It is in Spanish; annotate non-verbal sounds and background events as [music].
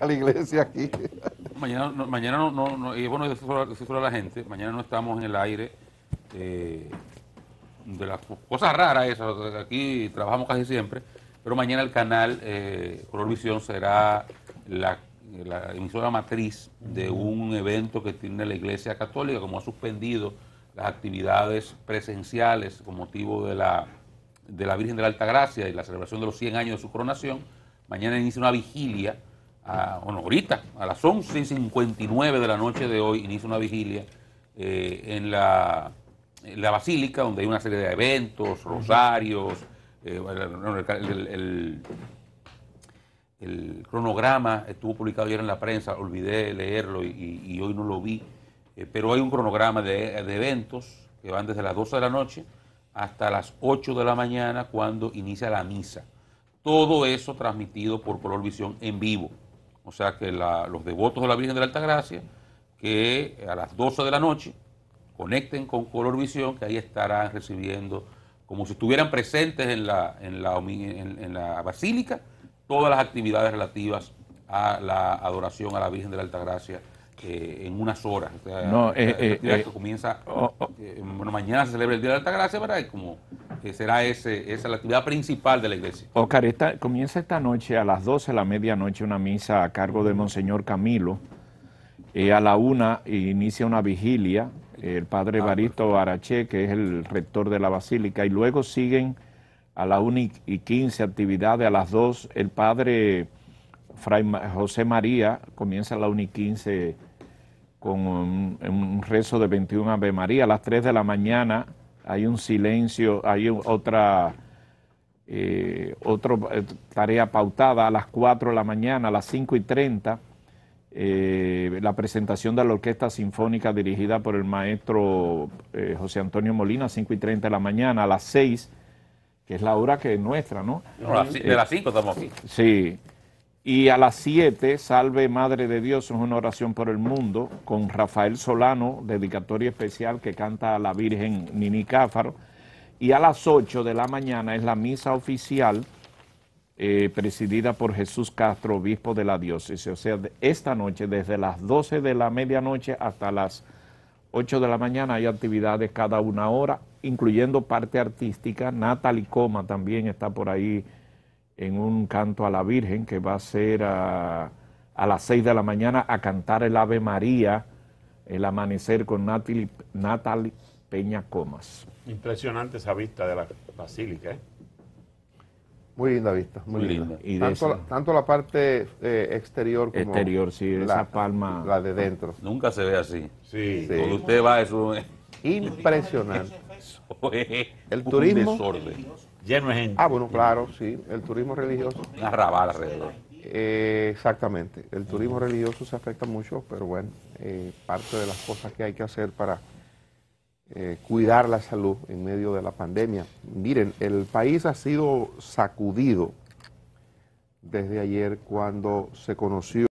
a la iglesia aquí. Mañana, no, mañana no, y bueno, eso la gente, mañana no estamos en el aire eh, de las cosas raras esas, aquí trabajamos casi siempre, pero mañana el canal eh, Color será la, la emisora matriz de un evento que tiene la Iglesia Católica, como ha suspendido las actividades presenciales con motivo de la, de la Virgen de la Alta Gracia y la celebración de los 100 años de su coronación. Mañana inicia una vigilia a, bueno, ahorita, a las 11.59 de la noche de hoy, inicia una vigilia eh, en, la, Basílica, donde hay una serie de eventos, rosarios, eh, el, cronograma estuvo publicado ayer en la prensa, olvidé leerlo y, hoy no lo vi, eh, pero hay un cronograma de, de eventos que van desde las 12 de la noche hasta las 8 de la mañana cuando inicia la misa. Todo eso transmitido por Color en vivo o sea que los devotos de la Virgen de la Alta Gracia, que a las 12 de la noche conecten con Color Visión, que ahí estarán recibiendo, como si estuvieran presentes en la, en la, en, la basílica, todas las actividades relativas a la adoración a la Virgen de la Altagracia eh, en unas horas. no, eh, eh, eh comienza, oh, oh. Eh, bueno, mañana se celebra el Día de la Altagracia, ¿verdad? Y como que será ese, esa la actividad principal de la iglesia. Oscar, comienza esta noche a las 12 de la medianoche una misa a cargo de Monseñor Camilo. Eh, a la una inicia una vigilia, el padre Barito ah, Araché, que es el rector de la basílica, y luego siguen a las 1 y 15 actividades, a las 2 el padre Fray José María comienza a las 1 y 15 con un rezo de 21 Ave María, a las 3 de la mañana hay un silencio, hay otra, eh, eh, tarea pautada a las 4 de la mañana, a las 5 y 30, eh, la presentación de la Orquesta Sinfónica dirigida por el maestro José Antonio Molina, 5 y 30 de la mañana, a las 6 que es la hora que es nuestra, ¿no? no de las 5 estamos aquí. Sí, y a las 7, Salve Madre de Dios, es una oración por el mundo, con Rafael Solano, dedicatoria especial que canta a la Virgen Nini Cáfaro. Y a las 8 de la mañana es la misa oficial eh, presidida por Jesús Castro, obispo de la diócesis. O sea, esta noche, desde las 12 de la medianoche hasta las 8 de la mañana, hay actividades cada una hora, incluyendo parte artística. Natalie Coma también está por ahí en un canto a la Virgen que va a ser a, las 6 de la mañana a cantar el Ave María, el amanecer con Natalie, Peña Comas. Impresionante esa vista de la basílica. ¿eh? Muy linda vista, muy, linda. Y tanto, la, parte eh, exterior como exterior, sí, la, palma, la de dentro. Nunca se ve así. Sí. Cuando usted va [laughs] eso impresionante. el turismo, el desorden. Lleno de gente. Ah, bueno, claro, sí, el turismo religioso. La rabada alrededor. Eh, exactamente, el turismo religioso se afecta mucho, pero bueno, eh, parte de las cosas que hay que hacer para eh, cuidar la salud en medio de la pandemia. Miren, el país ha sido sacudido desde ayer cuando se conoció.